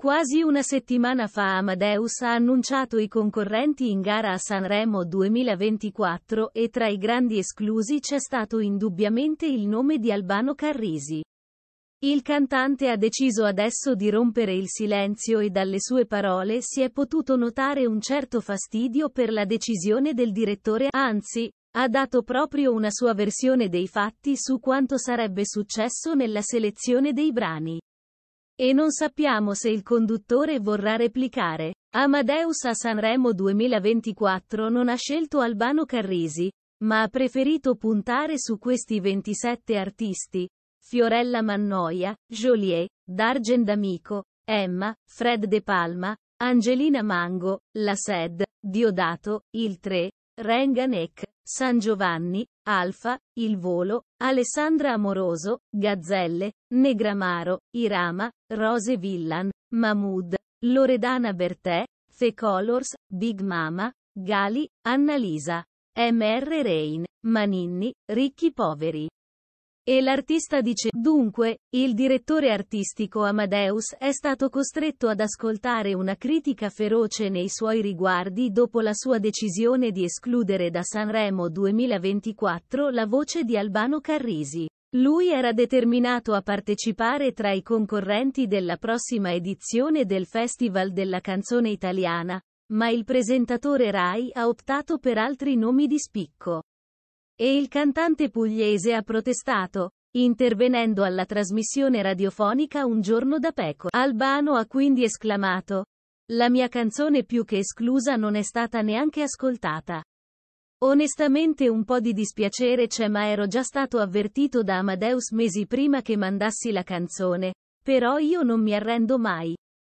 Quasi una settimana fa Amadeus ha annunciato i concorrenti in gara a Sanremo 2024 e tra i grandi esclusi c'è stato indubbiamente il nome di Albano Carrisi. Il cantante ha deciso adesso di rompere il silenzio e dalle sue parole si è potuto notare un certo fastidio per la decisione del direttore, anzi, ha dato proprio una sua versione dei fatti su quanto sarebbe successo nella selezione dei brani. E non sappiamo se il conduttore vorrà replicare. Amadeus a Sanremo 2024 non ha scelto Albano Carrisi, ma ha preferito puntare su questi 27 artisti. Fiorella Mannoia, Joliet, Dargen D'Amico, Emma, Fred De Palma, Angelina Mango, La Sed, Diodato, Il 3, Renganek, San Giovanni, Alfa, Il Volo, Alessandra Amoroso, Gazzelle, Negramaro, Irama, Rose Villan, Mahmood, Loredana Bertè, The Colors, Big Mama, Gali, Annalisa. MR Rain, Maninni, Ricchi Poveri. E l'artista dice, dunque, il direttore artistico Amadeus è stato costretto ad ascoltare una critica feroce nei suoi riguardi dopo la sua decisione di escludere da Sanremo 2024 la voce di Albano Carrisi. Lui era determinato a partecipare tra i concorrenti della prossima edizione del Festival della canzone italiana, ma il presentatore Rai ha optato per altri nomi di spicco. E il cantante pugliese ha protestato, intervenendo alla trasmissione radiofonica Un giorno da Pecora. Albano ha quindi esclamato, la mia canzone più che esclusa non è stata neanche ascoltata. Onestamente un po' di dispiacere c'è ma ero già stato avvertito da Amadeus mesi prima che mandassi la canzone, però io non mi arrendo mai.